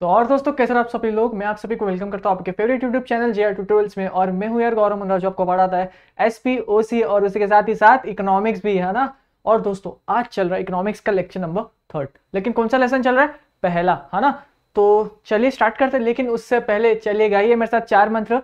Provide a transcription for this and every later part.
तो और दोस्तों कैसे आप सभी लोग मैं आप सभी को वेलकम करता हूँ आपके favourite YouTube channel J R tutorials में और मैं हूँ यार गौरव मंगरा जो आपको पढ़ाता है एस पी ओ सी और उसी के साथ ही साथ इकोनॉमिक्स भी है ना और दोस्तों आज चल रहा है इकोनॉमिक्स का लेक्चर नंबर थर्ड लेकिन कौन सा लेसन चल रहा है पहला है ना तो चलिए स्टार्ट करते हैं लेकिन उससे पहले चलिए गाइए मेरे साथ चार मंत्र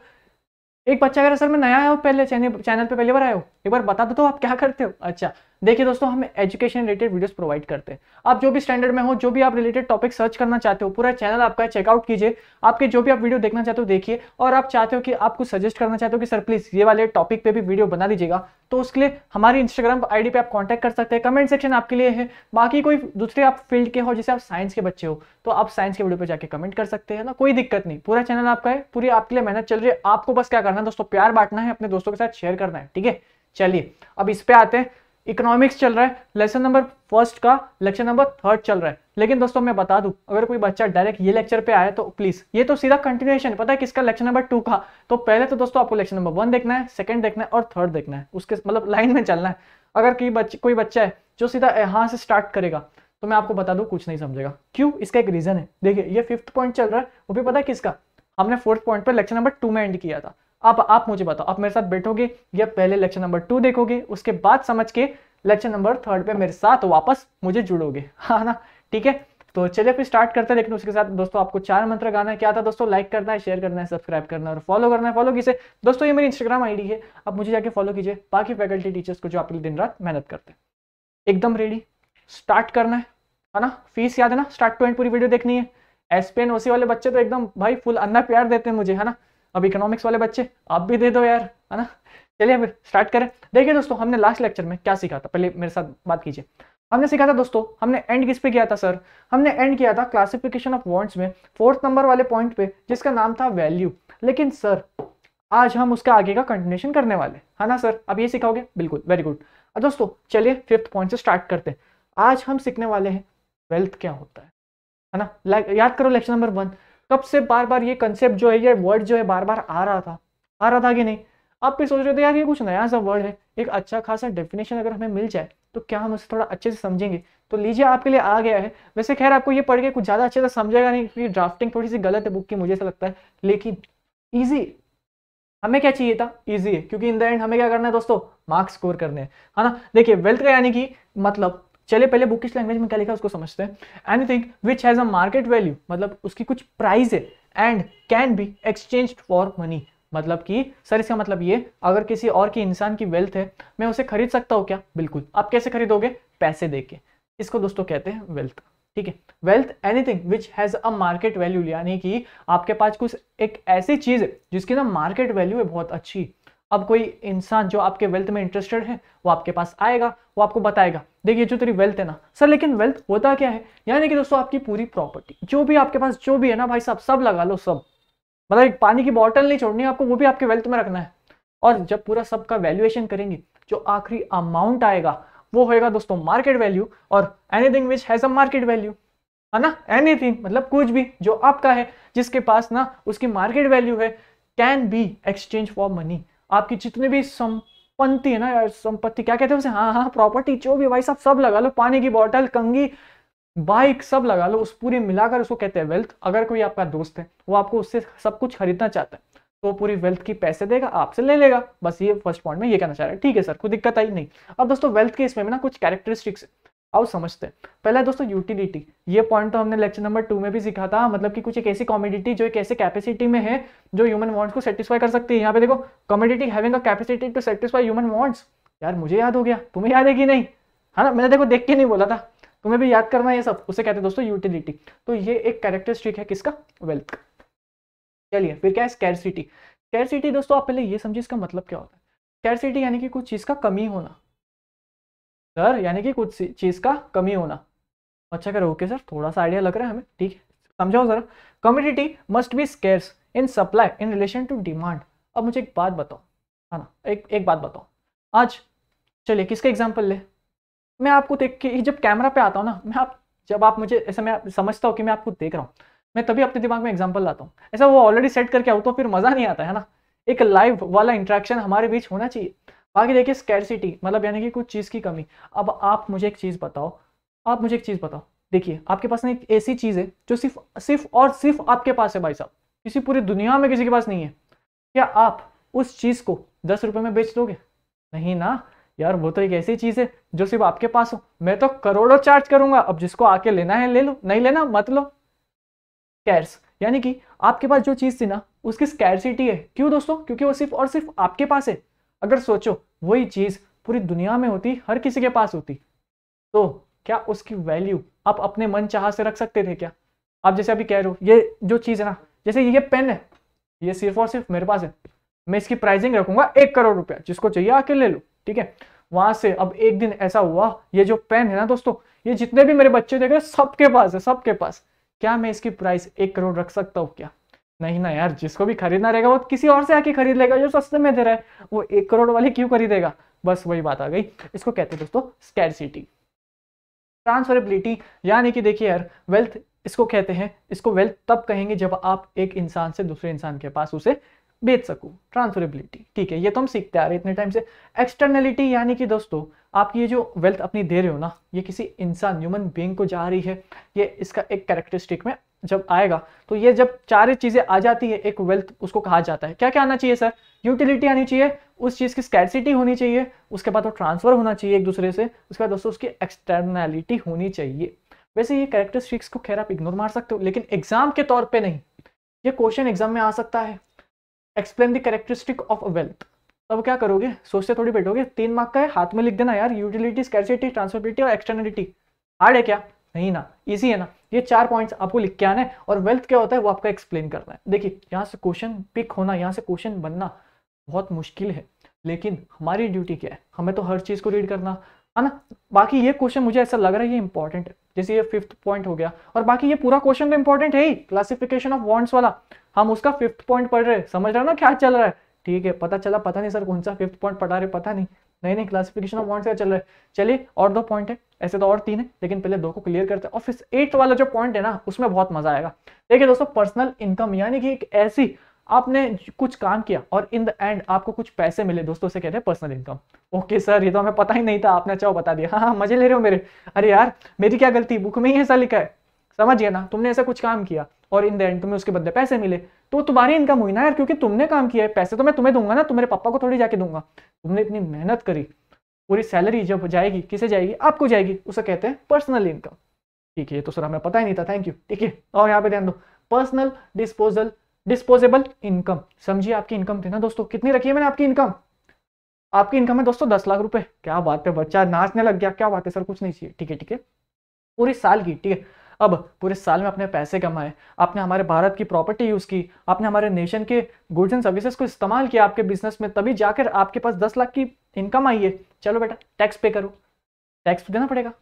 एक बच्चा अगर असल में नया आया हो पहले चैनल पर पहली बार आयो एक बार बता दो तो आप क्या करते हो अच्छा देखिए दोस्तों हम एजुकेशन रिलेटेड वीडियोस प्रोवाइड करते हैं आप जो भी स्टैंडर्ड में हो जो भी आप रिलेटेड टॉपिक सर्च करना चाहते हो पूरा चैनल आपका चेकआउट कीजिए आपके जो भी आप वीडियो देखना चाहते हो देखिए और आप चाहते हो कि आप कुछ सजेस्ट करना चाहते हो कि सर प्लीज ये वाले टॉपिक पे भी वीडियो बना दीजिएगा तो उसके लिए हमारी इंस्टाग्राम आईडी पे आप कांटेक्ट कर सकते हैं कमेंट सेक्शन आपके लिए है बाकी कोई दूसरे आप फील्ड के हो जैसे आप साइंस के बच्चे हो तो आप साइंस के वीडियो पे जाके कमेंट कर सकते हैं ना कोई दिक्कत नहीं पूरा चैनल आपका है पूरी आपके लिए मेहनत चल रही है आपको बस क्या करना है दोस्तों प्यार बांटना है अपने दोस्तों के साथ शेयर करना है ठीक है चलिए अब इस पे आते हैं इकोनॉमिक्स चल रहा है लेसन नंबर फर्स्ट का लेक्चर नंबर थर्ड चल रहा है लेकिन दोस्तों मैं बता दूं अगर कोई बच्चा डायरेक्ट ये लेक्चर पे आया तो प्लीज ये तो सीधा कंटिन्यूएशन पता है किसका लेक्चर नंबर टू का तो पहले तो दोस्तों आपको लेक्चर नंबर वन देखना है सेकंड देखना है और थर्ड देखना है उसके मतलब लाइन में चलना है अगर कोई बच्चा कोई बच्चा है जो सीधा यहाँ से स्टार्ट करेगा तो मैं आपको बता दूँ कुछ नहीं समझेगा क्यों इसका एक रीजन है देखिए ये फिफ्थ पॉइंट चल रहा है वो भी पता है किसका हमने फोर्थ पॉइंट पर लेक्चर नंबर टू में एंड किया था अब आप मुझे बताओ आप मेरे साथ बैठोगे या पहले लेक्चर नंबर टू देखोगे उसके बाद समझ के लेक्चर नंबर थर्ड पे मेरे साथ वापस मुझे जुड़ोगे हाँ ना ठीक है तो चलिए फिर स्टार्ट करते हैं लेकिन उसके साथ दोस्तों आपको चार मंत्र गाना है क्या था दोस्तों लाइक करना है शेयर करना है सब्सक्राइब करना है और फॉलो करना है फॉलो किसे दोस्तों ये मेरी इंस्टाग्राम आईडी है आप मुझे जाके फॉलो कीजिए बाकी फैकल्टी टीचर्स को जो आपके लिए दिन रात मेहनत करते हैं एकदम रेडी स्टार्ट करना है है हाँ ना फीस याद है ना स्टार्ट टू एंड पूरी वीडियो देखनी है एस पी वाले बच्चे तो एकदम भाई फुल अन्ना प्यार देते हैं मुझे है ना अब इकोनॉमिक्स वाले बच्चे आप भी दे दो यार है ना चलिए फिर स्टार्ट करें देखिए दोस्तों हमने लास्ट लेक्चर में क्या सीखा था पहले मेरे साथ बात कीजिए हमने सीखा था दोस्तों हमने एंड किस पे किया था सर हमने एंड किया था क्लासिफिकेशन ऑफ वॉन्ट्स में फोर्थ नंबर वाले पॉइंट पे जिसका नाम था वैल्यू लेकिन सर आज हम उसका आगे का कंटिन्यूशन करने वाले है ना सर अब ये सिखाओगे बिल्कुल वेरी गुड अब दोस्तों चलिए फिफ्थ पॉइंट से स्टार्ट करते हैं आज हम सीखने वाले हैं वेल्थ क्या होता है है ना याद करो लेक्चर नंबर वन कब से बार बार ये कंसेप्ट जो है ये वर्ड जो है बार बार आ रहा था आ रहा था कि नहीं आप भी सोच रहे थे यार ये कुछ नया सा वर्ड है एक अच्छा खासा डेफिनेशन अगर हमें मिल जाए तो क्या हम उसे थोड़ा अच्छे से समझेंगे तो लीजिए आपके लिए आ गया है वैसे खैर आपको ये पढ़ के कुछ ज़्यादा अच्छे से समझेगा नहीं क्योंकि ड्राफ्टिंग थोड़ी सी गलत है बुक की मुझे ऐसा लगता है लेकिन ईजी हमें क्या चाहिए था इजी है क्योंकि इन द एंड हमें क्या करना है दोस्तों मार्क्स स्कोर करने हैं है ना देखिए वेल्थ का यानी कि मतलब चलिए पहले बुकिश लैंग्वेज में क्या लिखा उसको समझते हैं anything which has a market value मतलब उसकी कुछ प्राइस है and can be exchange for money मतलब कि सर इसका मतलब ये अगर किसी और की इंसान की वेल्थ है मैं उसे खरीद सकता हूँ क्या बिल्कुल आप कैसे खरीदोगे पैसे दे के इसको दोस्तों कहते हैं वेल्थ ठीक है wealth anything which has a market value यानी कि आपके पास कुछ एक ऐसी चीज है जिसकी ना मार्केट वैल्यू है बहुत अच्छी अब कोई इंसान जो आपके वेल्थ में इंटरेस्टेड है वो आपके पास आएगा वो आपको बताएगा देखिए जो तेरी वेल्थ है ना सर लेकिन वेल्थ होता क्या है यानी कि दोस्तों आपकी पूरी प्रॉपर्टी जो भी आपके पास जो भी है ना भाई साहब सब लगा लो सब मतलब एक पानी की बॉटल नहीं छोड़नी आपको वो भी आपके वेल्थ में रखना है और जब पूरा सबका वैल्यूएशन करेंगे जो आखिरी अमाउंट आएगा वो होएगा दोस्तों मार्केट वैल्यू और anything which has a market value है ना एनीथिंग मतलब कुछ भी जो आपका है जिसके पास ना उसकी मार्केट वैल्यू है can be exchange for money आपकी जितने भी संपत्ति है ना संपत्ति क्या कहते हैं उसे हाँ हाँ प्रॉपर्टी जो भी भाई साहब सब लगा लो पानी की बॉटल कंगी बाइक सब लगा लो उस पूरे मिलाकर उसको कहते हैं वेल्थ अगर कोई आपका दोस्त है वो आपको उससे सब कुछ खरीदना चाहता है तो पूरी वेल्थ की पैसे देगा आपसे ले लेगा बस ये फर्स्ट पॉइंट में ये कहना चाह रहा है ठीक है सर कोई दिक्कत आई नहीं अब दोस्तों वेल्थ के इसमें ना कुछ कैरेक्टरिस्टिक्स है आओ समझते हैं पहला दोस्तों यूटिलिटी ये पॉइंट तो हमने लेक्चर नंबर टू में भी सीखा था मतलब कि कुछ एक ऐसी कॉमोडिटी जो एक ऐसे कैपेसिटी में है जो ह्यूमन वॉन्ट्स को सेटिस्फाई कर सकती है यहाँ पे देखो commodity having a capacity to satisfy human wants यार मुझे याद हो गया तुम्हें याद है कि नहीं है हाँ ना मैंने देखो देख के नहीं बोला था तुम्हें भी याद करना है सब उसे कहते हैं दोस्तों यूटिलिटी तो ये एक कैरेक्टरिस्टिक है किसका वेल्थ चलिए फिर क्या है स्कैरसिटी स्कैरसिटी दोस्तों आप पहले ये समझिए इसका मतलब क्या होता है स्कैरसिटी यानी कि कुछ चीज़ का कमी होना सर यानी कि कुछ चीज़ का कमी होना अच्छा करो ओके सर थोड़ा सा आइडिया लग रहा है हमें ठीक है समझाओ sir community must be scarce in supply in relation to demand अब मुझे एक बात बताओ है ना एक एक बात बताओ आज चलिए किसका एग्जाम्पल ले मैं आपको देख के जब कैमरा पे आता हूँ ना मैं आप जब आप मुझे ऐसा मैं समझता हूँ कि मैं आपको देख रहा हूँ मैं तभी अपने दिमाग में एग्जाम्पल लाता हूँ ऐसा वो ऑलरेडी सेट करके आऊँ तो फिर मज़ा नहीं आता है ना एक लाइव वाला इंट्रैक्शन हमारे बीच होना चाहिए बाकी देखिए स्कैरसिटी मतलब यानी कि कुछ चीज़ की कमी अब आप मुझे एक चीज़ बताओ आप मुझे एक चीज़ बताओ देखिए आपके पास ना एक ऐसी चीज़ है जो सिर्फ सिर्फ और सिर्फ आपके पास है भाई साहब किसी पूरी दुनिया में किसी के पास नहीं है क्या आप उस चीज़ को दस रुपये में बेच दोगे नहीं ना यार वो तो एक ऐसी चीज़ है जो सिर्फ आपके पास हो मैं तो करोड़ों चार्ज करूंगा अब जिसको आके लेना है ले लो नहीं लेना मत लो कैर्स यानी कि आपके पास जो चीज़ थी ना उसकी स्कैरसिटी है क्यों दोस्तों क्योंकि वो सिर्फ और सिर्फ आपके पास है अगर सोचो वही चीज़ पूरी दुनिया में होती हर किसी के पास होती तो क्या उसकी वैल्यू आप अपने मन चाह से रख सकते थे क्या आप जैसे अभी कह रहे हो ये जो चीज़ है ना जैसे ये पेन है ये सिर्फ और सिर्फ मेरे पास है मैं इसकी प्राइसिंग रखूंगा एक करोड़ रुपया जिसको चाहिए आके ले लो ठीक है वहां से अब एक दिन ऐसा हुआ ये जो पेन है ना दोस्तों ये जितने भी मेरे बच्चे देख रहे सबके पास है सबके पास क्या मैं इसकी प्राइस एक करोड़ रख सकता हूँ क्या नहीं ना यार जिसको भी खरीदना रहेगा वो किसी और से आके खरीद लेगा जो सस्ते में दे रहा है वो एक करोड़ वाले क्यों खरीदेगा बस वही बात आ गई इसको कहते हैं दोस्तों स्कैरसिटी ट्रांसफरेबिलिटी यानी कि देखिए यार वेल्थ इसको कहते हैं इसको वेल्थ तब कहेंगे जब आप एक इंसान से दूसरे इंसान के पास उसे बेच सकूं ट्रांसफरेबिलिटी ठीक है ये तो हम सीखते आ रहे इतने टाइम से एक्सटर्नलिटी यानी कि दोस्तों आप ये जो वेल्थ अपनी दे रहे हो ना ये किसी इंसान ह्यूमन बींग को जा रही है ये इसका एक कैरेक्टरिस्टिक में जब आएगा तो ये जब चार चीजें आ जाती है एक वेल्थ उसको कहा जाता है क्या क्या आना चाहिए सर यूटिलिटी आनी चाहिए उस चीज की स्कैरसिटी होनी चाहिए उसके बाद वो ट्रांसफर होना चाहिए एक दूसरे से उसके बाद दोस्तों उसकी एक्सटर्नैलिटी होनी चाहिए वैसे ये कैरेक्टरिस्टिक्स को खैर आप इग्नोर मार सकते हो लेकिन एग्जाम के तौर पर नहीं ये क्वेश्चन एग्जाम में आ सकता है explain the characteristic of wealth तब क्या करोगे सोचते थोड़ी बैठोगे तीन मार्क का है हाथ में लिख देना यार यूटिलिटी स्कैरसिटी ट्रांसफरबिलिटी और एक्सटर्नलिटी हार्ड है क्या नहीं ना इजी है ना ये चार पॉइंट्स आपको लिख के आना है और वेल्थ क्या होता है वो आपका एक्सप्लेन करना है देखिए यहाँ से क्वेश्चन पिक होना यहाँ से क्वेश्चन बनना बहुत मुश्किल है लेकिन हमारी ड्यूटी क्या है हमें तो हर चीज़ को रीड करना है ना बाकी ये क्वेश्चन मुझे ऐसा लग रहा है ये इंपॉर्टेंट है जैसे ये फिफ्थ पॉइंट हो गया और बाकी ये पूरा क्वेश्चन तो इंपॉर्टेंट है ही क्लासिफिकेशन ऑफ वॉन्ट्स वाला हम उसका फिफ्थ पॉइंट पढ़ रहे हैं समझ रहे हो ना क्या चल रहा है ठीक है पता चला पता नहीं सर कौन सा फिफ्थ पॉइंट पढ़ा रहे पता नहीं नहीं नहीं क्लासिफिकेशन ऑफ वॉन्ट्स का चल रहा है चलिए और दो पॉइंट है ऐसे तो और तीन है लेकिन पहले दो को क्लियर करते हैं और फिर एट वाला जो पॉइंट है ना उसमें बहुत मजा आएगा देखिए दोस्तों पर्सनल इनकम यानी कि एक ऐसी आपने कुछ काम किया और इन द एंड आपको कुछ पैसे मिले दोस्तों से कहते हैं पर्सनल इनकम ओके सर ये तो हमें पता ही नहीं था आपने अच्छा बता दिया हाँ हाँ मजे ले रहे हो मेरे अरे यार मेरी क्या गलती बुक में ही ऐसा लिखा है समझिए ना तुमने ऐसा कुछ काम किया और इन द एंड तुम्हें उसके बदले पैसे मिले तो तुम्हारी इनकम हुई ना यार क्योंकि तुमने काम किया है पैसे तो मैं तुम्हें दूंगा ना तुम्हारे तो पापा को थोड़ी जाके दूंगा तुमने इतनी मेहनत करी पूरी सैलरी जब जाएगी किसे जाएगी आपको जाएगी उसे कहते हैं पर्सनल इनकम ठीक है ये तो सर हमें पता ही नहीं था थैंक यू ठीक है और यहाँ पे ध्यान दो पर्सनल डिस्पोजल डिस्पोजेबल इनकम समझिए आपकी इनकम थी ना दोस्तों कितनी रखी है मैंने आपकी इनकम आपकी इनकम है दोस्तों दस लाख रुपए क्या बात है बच्चा नाचने लग गया क्या बात है सर कुछ नहीं चाहिए ठीक है ठीक है पूरे साल की ठीक है अब पूरे साल में अपने पैसे कमाए आपने हमारे भारत की प्रॉपर्टी यूज़ की आपने हमारे नेशन के गुड्स एंड सर्विसेज को इस्तेमाल किया आपके बिजनेस में तभी जाकर आपके पास दस लाख की इनकम आई है चलो बेटा टैक्स पे करो टैक्स देना पड़ेगा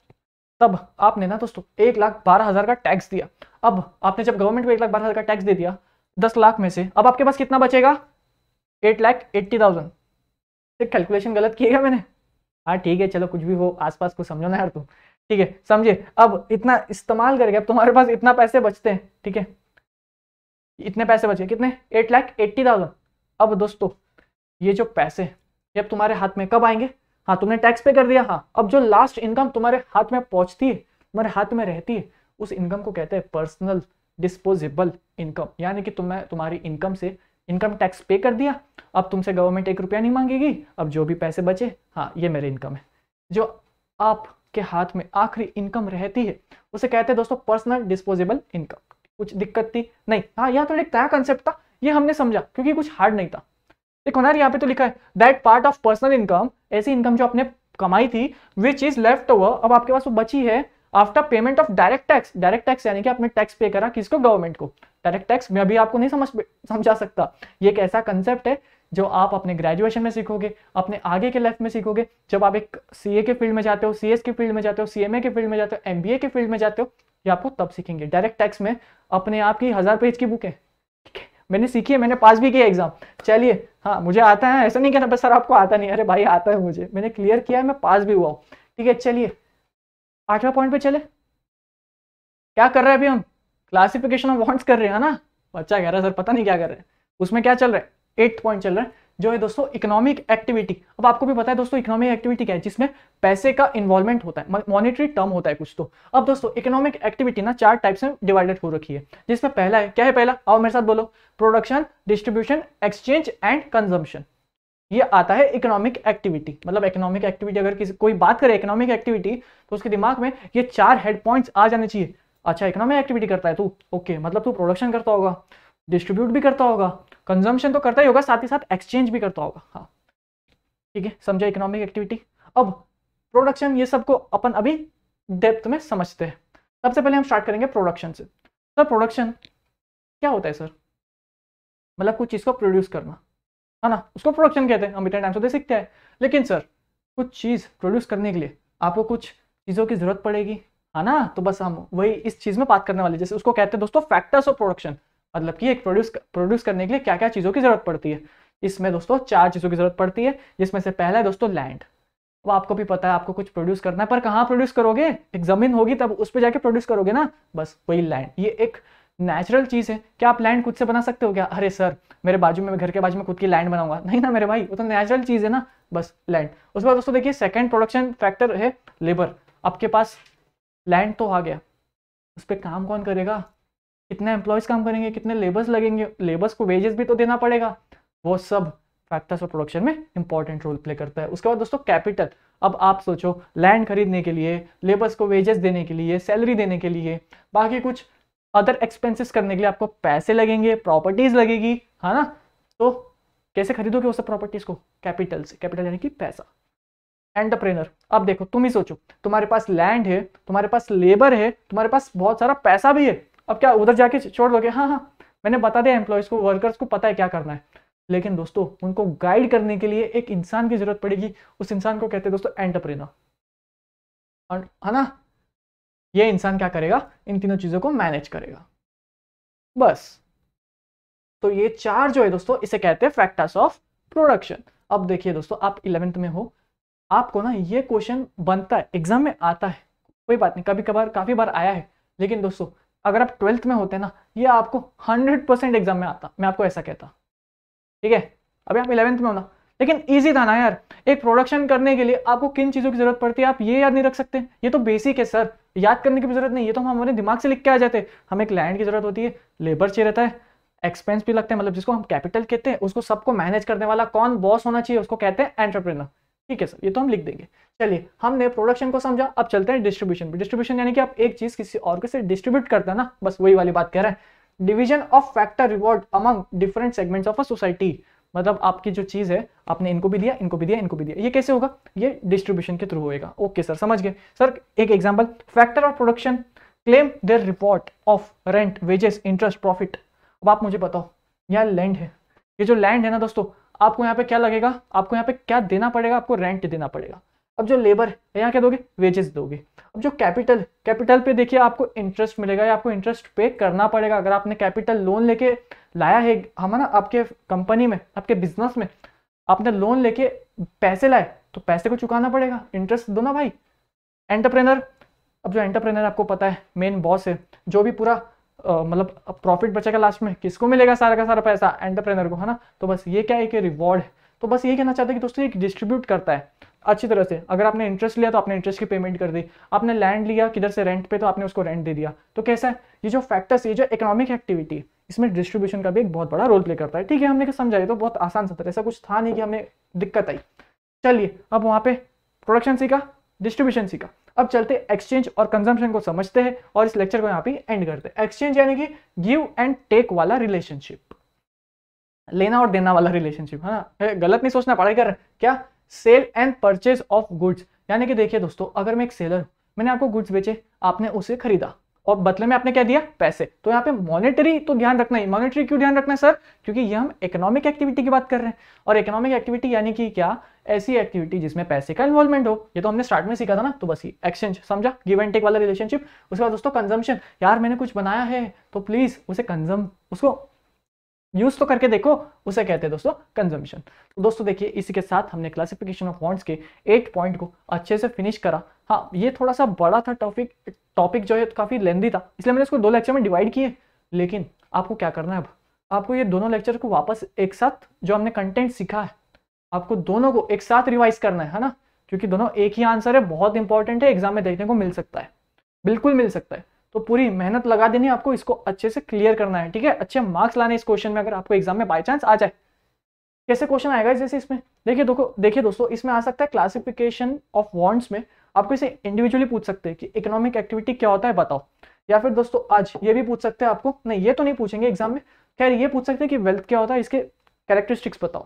तब आपने ना दोस्तों एक लाख बारह हजार का टैक्स दिया अब आपने जब गवर्नमेंट को एक लाख बारह हजार का टैक्स दे दिया दस लाख में से अब आपके पास कितना बचेगा eight lakh eighty thousand calculation गलत किएगा मैंने हाँ ठीक है चलो कुछ भी हो आसपास को समझो ना यार तुम ठीक है समझे अब इतना इस्तेमाल करके अब तुम्हारे पास इतना पैसे बचते हैं ठीक है इतने पैसे बचे कितने एट लाख एट्टी थाउजेंड अब दोस्तों ये जो पैसे ये अब तुम्हारे हाथ में कब आएंगे हाँ तुमने टैक्स पे कर दिया हाँ अब जो लास्ट इनकम तुम्हारे हाथ में पहुंचती है तुम्हारे हाथ में रहती है उस इनकम को कहते हैं पर्सनल डिस्पोजेबल इनकम यानी कि तुम्हें तुम्हारी इनकम से इनकम टैक्स पे कर दिया अब तुमसे गवर्नमेंट एक रुपया नहीं मांगेगी अब जो भी पैसे बचे हाँ ये मेरे इनकम है जो आपके हाथ में आखिरी इनकम रहती है उसे कहते हैं दोस्तों पर्सनल डिस्पोजेबल इनकम कुछ दिक्कत थी नहीं हाँ यहाँ थोड़ा तो एक नया कंसेप्ट था ये हमने समझा क्योंकि कुछ हार्ड नहीं था देखो ना यहाँ पे तो लिखा है that part of personal income ऐसी इनकम जो आपने कमाई थी विच इज लेफ्ट ओवर अब आपके पास वो बची है after payment of direct tax direct tax यानी कि आपने टैक्स पे करा किसको गवर्नमेंट को डायरेक्ट टैक्स मैं अभी आपको नहीं समझ समझा सकता ये एक ऐसा कंसेप्ट है जो आप अपने ग्रेजुएशन में सीखोगे अपने आगे के लाइफ में सीखोगे जब आप एक सी के फील्ड में जाते हो सीएस के फील्ड में जाते हो सीएमए के फील्ड में जाते हो एम के फील्ड में जाते हो ये आपको तब सीखेंगे डायरेक्ट टैक्स में अपने आपकी हजार पेज की बुक है ठीक है मैंने सीखी है मैंने पास भी किया एग्जाम चलिए हाँ मुझे आता है ऐसा नहीं कहना बस सर आपको आता नहीं अरे भाई आता है मुझे मैंने क्लियर किया है मैं पास भी हुआ हूँ ठीक है चलिए आठवा पॉइंट पे चले क्या कर रहे हैं अभी हम क्लासिफिकेशन ऑफ वॉन्ट्स कर रहे हैं ना बच्चा कह रहा है सर पता नहीं क्या कर रहे हैं उसमें क्या चल रहा है एट्थ पॉइंट चल रहा है जो है दोस्तों इकोनॉमिक एक्टिविटी अब आपको भी पता है दोस्तों इकोनॉमिक एक्टिविटी क्या है जिसमें पैसे का इन्वॉल्वमेंट होता है मॉनिटरी टर्म होता है कुछ तो अब दोस्तों इकोनॉमिक एक्टिविटी ना चार टाइप्स में डिवाइडेड हो रखी है जिसमें पहला है क्या है पहला आओ मेरे साथ बोलो production distribution exchange and consumption ये आता है इकोनॉमिक एक्टिविटी मतलब इकोनॉमिक एक्टिविटी अगर किसी कोई बात करे इकोनॉमिक एक्टिविटी तो उसके दिमाग में ये चार हेड पॉइंट्स आ जाने चाहिए अच्छा इकोनॉमिक एक्टिविटी करता है तू ओके मतलब तू प्रोडक्शन करता होगा डिस्ट्रीब्यूट भी करता होगा कंजम्पशन तो करता ही होगा साथ ही साथ एक्सचेंज भी करता होगा हाँ ठीक है समझा इकोनॉमिक एक्टिविटी अब प्रोडक्शन ये सबको अपन अभी डेप्थ में समझते हैं सबसे पहले हम स्टार्ट करेंगे प्रोडक्शन से सर प्रोडक्शन क्या होता है सर मतलब कुछ चीज़ को प्रोड्यूस करना है ना उसको प्रोडक्शन कहते हैं हम इतने टाइम से दे सीखते हैं लेकिन सर कुछ चीज़ प्रोड्यूस करने के लिए आपको कुछ चीज़ों की जरूरत पड़ेगी है ना तो बस हम वही इस चीज़ में बात करने वाले जैसे उसको कहते हैं दोस्तों फैक्टर्स ऑफ प्रोडक्शन मतलब कि एक प्रोड्यूस प्रोड्यूस करने के लिए क्या क्या चीज़ों की ज़रूरत पड़ती है इसमें दोस्तों चार चीज़ों की ज़रूरत पड़ती है जिसमें से पहला है दोस्तों लैंड वो आपको भी पता है आपको कुछ प्रोड्यूस करना है पर कहाँ प्रोड्यूस करोगे एक ज़मीन होगी तब उस पर जाके प्रोड्यूस करोगे ना बस वही लैंड ये एक नेचुरल चीज़ है क्या आप लैंड खुद से बना सकते हो क्या अरे सर मेरे बाजू में घर के बाजू में खुद की लैंड बनाऊंगा नहीं ना मेरे भाई वो तो नेचुरल चीज़ है ना बस लैंड उसके बाद दोस्तों देखिए सेकेंड प्रोडक्शन फैक्टर है लेबर आपके पास लैंड तो आ गया उस पर काम कौन करेगा कितने एम्प्लॉयज काम करेंगे कितने लेबर्स लगेंगे लेबर्स को वेजेस भी तो देना पड़ेगा वो सब फैक्टर्स ऑफ प्रोडक्शन में इंपॉर्टेंट रोल प्ले करता है उसके बाद दोस्तों कैपिटल अब आप सोचो लैंड खरीदने के लिए लेबर्स को वेजेस देने के लिए सैलरी देने के लिए बाकी कुछ अदर एक्सपेंसेस करने के लिए आपको पैसे लगेंगे प्रॉपर्टीज लगेगी है ना तो कैसे खरीदोगे वो सब प्रॉपर्टीज को कैपिटल से कैपिटल यानी कि पैसा एंटरप्रेनर अब देखो तुम ही सोचो तुम्हारे पास लैंड है तुम्हारे पास लेबर है तुम्हारे पास बहुत सारा पैसा भी है अब क्या उधर जाके छोड़ दोगे हाँ हाँ मैंने बता दिया एम्प्लॉयज़ को वर्कर्स को पता है क्या करना है लेकिन दोस्तों उनको गाइड करने के लिए एक इंसान की ज़रूरत पड़ेगी उस इंसान को कहते हैं दोस्तों एंटरप्रेनर है ना ये इंसान क्या करेगा इन तीनों चीज़ों को मैनेज करेगा बस तो ये चार जो है दोस्तों इसे कहते हैं फैक्टर्स ऑफ प्रोडक्शन अब देखिए दोस्तों आप इलेवेंथ में हो आपको ना ये क्वेश्चन बनता है एग्जाम में आता है कोई बात नहीं कभी कभार काफ़ी बार आया है लेकिन दोस्तों अगर आप ट्वेल्थ में होते ना ये आपको हंड्रेड परसेंट एग्जाम में आता मैं आपको ऐसा कहता ठीक है अभी आप इलेवेंथ में होना लेकिन ईजी था ना यार एक प्रोडक्शन करने के लिए आपको किन चीज़ों की जरूरत पड़ती है आप ये याद नहीं रख सकते ये तो बेसिक है सर याद करने की जरूरत नहीं ये तो हम हमारे दिमाग से लिख के आ जाते हमें एक लैंड की जरूरत होती है लेबर चाहिए रहता है एक्सपेंस भी लगता है मतलब जिसको हम कैपिटल कहते हैं उसको सबको मैनेज करने वाला कौन बॉस होना चाहिए उसको कहते हैं एंटरप्रेनर ठीक है सर ये तो हम लिख देंगे चलिए हमने प्रोडक्शन को समझा अब चलते हैं डिस्ट्रीब्यूशन डिस्ट्रीब्यूशन यानी कि आप एक चीज किसी और के से डिस्ट्रीब्यूट करते हैं ना बस वही वाली बात कह रहे हैं division of factor reward among different segments of a society मतलब आपकी जो चीज़ है आपने इनको भी दिया इनको भी दिया इनको भी दिया ये कैसे होगा ये डिस्ट्रीब्यूशन के थ्रू होएगा ओके सर समझ गए सर एक example factor of production claim their report of rent wages interest profit अब आप मुझे बताओ यहाँ लैंड है ये जो लैंड है ना दोस्तों आपको यहाँ पे क्या लगेगा आपको यहाँ पे क्या देना पड़ेगा आपको रेंट देना पड़ेगा अब जो लेबर है यहाँ क्या दोगे वेजेस दोगे अब जो कैपिटल कैपिटल पे देखिए आपको इंटरेस्ट मिलेगा या आपको इंटरेस्ट पे करना पड़ेगा अगर आपने कैपिटल लोन लेके लाया है हमारा आपके कंपनी में आपके बिजनेस में आपने लोन लेके पैसे लाए तो पैसे को चुकाना पड़ेगा इंटरेस्ट दो ना भाई एंटरप्रेनर अब जो एंटरप्रेनर आपको पता है मेन बॉस है जो भी पूरा मतलब प्रॉफिट बचेगा लास्ट में किसको मिलेगा सारा का सारा पैसा एंटरप्रेनर को है ना तो बस ये क्या है कि रिवॉर्ड है तो बस ये कहना चाहते हैं कि दोस्तों एक डिस्ट्रीब्यूट करता है अच्छी तरह से अगर आपने इंटरेस्ट लिया तो आपने इंटरेस्ट की पेमेंट कर दी आपने लैंड लिया किधर से रेंट पे तो आपने उसको रेंट दे दिया तो कैसा है ये जो फैक्टर्स ये जो इकोनॉमिक एक्टिविटी इसमें डिस्ट्रीब्यूशन का भी एक बहुत बड़ा रोल प्ले करता है ठीक है हमने समझाया तो बहुत आसान सा था ऐसा कुछ था नहीं कि हमें दिक्कत आई चलिए अब वहाँ पे प्रोडक्शन सीखा डिस्ट्रीब्यूशन सीखा अब चलते एक्सचेंज और कंजम्पशन को समझते हैं और इस लेक्चर को यहाँ पे एंड करते हैं एक्सचेंज यानी कि गिव एंड टेक वाला रिलेशनशिप लेना और देना वाला रिलेशनशिप है ना गलत नहीं सोचना पड़ेगा क्या sale and purchase of goods यानी कि देखिए दोस्तों अगर मैं एक सेलर मैंने आपको गुड्स बेचे आपने उसे खरीदा और बदले में आपने क्या दिया पैसे तो यहाँ पे मॉनेटरी तो ध्यान रखना है मॉनेटरी क्यों ध्यान रखना है सर क्योंकि ये हम इकोनॉमिक एक्टिविटी की बात कर रहे हैं और इकोनॉमिक एक्टिविटी यानी कि क्या ऐसी एक्टिविटी जिसमें पैसे का इन्वॉल्वमेंट हो ये तो हमने स्टार्ट में सीखा था ना तो बस ही एक्सचेंज समझा गिव एंड टेक वाला रिलेशनशिप उसके बाद दोस्तों कंजम्पन यार मैंने कुछ बनाया है तो प्लीज उसे कंजम उसको यूज तो करके देखो उसे कहते हैं दोस्तों कंजम्पशन तो दोस्तों देखिए इसी के साथ हमने क्लासिफिकेशन ऑफ वॉन्ट्स के एट पॉइंट को अच्छे से फिनिश करा हाँ ये थोड़ा सा बड़ा था टॉपिक टॉपिक जो है काफ़ी लेंदी था इसलिए मैंने इसको दो लेक्चर में डिवाइड किए लेकिन आपको क्या करना है अब आपको ये दोनों लेक्चर को वापस एक साथ जो हमने कंटेंट सीखा है आपको दोनों को एक साथ रिवाइज करना है है ना क्योंकि दोनों एक ही आंसर है बहुत इंपॉर्टेंट है एग्जाम में देखने को मिल सकता है बिल्कुल मिल सकता है तो पूरी मेहनत लगा देनी आपको इसको अच्छे से क्लियर करना है ठीक है अच्छे मार्क्स लाने इस क्वेश्चन में अगर आपको एग्जाम में बाई चांस आ जाए कैसे क्वेश्चन आएगा जैसे इसमें देखिए देखो देखिए दोस्तों इसमें आ सकता है क्लासिफिकेशन ऑफ वॉन्ट्स में आपको इसे इंडिविजुअली पूछ सकते हैं कि इकोनॉमिक एक्टिविटी क्या होता है बताओ या फिर दोस्तों आज ये भी पूछ सकते हैं आपको नहीं ये तो नहीं पूछेंगे एग्जाम में खैर ये पूछ सकते हैं कि वेल्थ क्या होता है इसके कैरेक्टरिस्टिक्स बताओ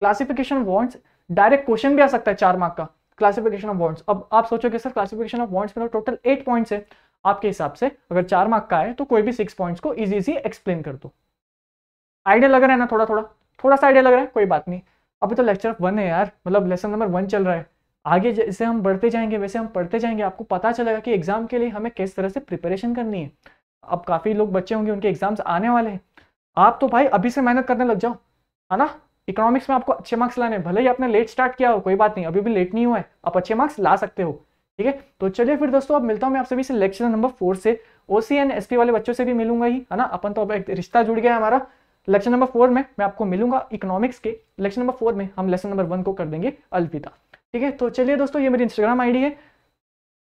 क्लासिफिकेशन वॉन्ट्स डायरेक्ट क्वेश्चन भी आ सकता है चार मार्क का क्लासिफिकेशन ऑफ वॉन्ट्स अब आप सोचोगे सर क्लासिफिकेशन ऑफ वॉन्ट्स में टोटल एट पॉइंट्स है आपके हिसाब से अगर चार मार्क का है तो कोई भी सिक्स पॉइंट्स को इजी इजी एक्सप्लेन कर दो आइडिया लग रहा है ना थोड़ा थोड़ा थोड़ा सा आइडिया लग रहा है कोई बात नहीं अभी तो लेक्चर वन है यार मतलब लेसन नंबर वन चल रहा है आगे जैसे हम बढ़ते जाएंगे वैसे हम पढ़ते जाएंगे आपको पता चलेगा कि एग्जाम के लिए हमें किस तरह से प्रिपरेशन करनी है अब काफ़ी लोग बच्चे होंगे उनके एग्जाम्स आने वाले हैं आप तो भाई अभी से मेहनत करने लग जाओ है ना इकोनॉमिक्स में आपको अच्छे मार्क्स लाने भले ही आपने लेट स्टार्ट किया हो कोई बात नहीं अभी भी लेट नहीं हुआ है आप अच्छे मार्क्स ला सकते हो ठीक है तो चलिए फिर दोस्तों अब मिलता हूँ मैं आप सभी से लेक्चर नंबर फोर से ओसी एंड एसपी वाले बच्चों से भी मिलूंगा ही है ना अपन तो अब एक रिश्ता जुड़ गया हमारा लेक्चर नंबर फोर में मैं आपको मिलूंगा इकोनॉमिक्स के लेक्चर नंबर फोर में हम लेसन नंबर वन को कर देंगे अल्पिता ठीक है तो चलिए दोस्तों ये मेरी इंस्टाग्राम आईडी है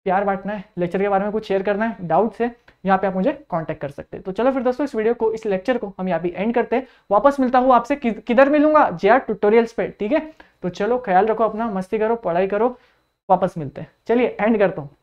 प्यार बांटना है लेक्चर के बारे में कुछ शेयर करना है डाउट्स है यहाँ पे आप मुझे कांटेक्ट कर सकते हैं तो चलो फिर दोस्तों इस वीडियो को इस लेक्चर को हम यहाँ पे एंड करते हैं वापस मिलता हूँ आपसे किधर मिलूंगा जे आर ट्यूटोरियल्स पे ठीक है तो चलो ख्याल रखो अपना मस्ती करो पढ़ाई करो वापस मिलते हैं चलिए एंड करता हूँ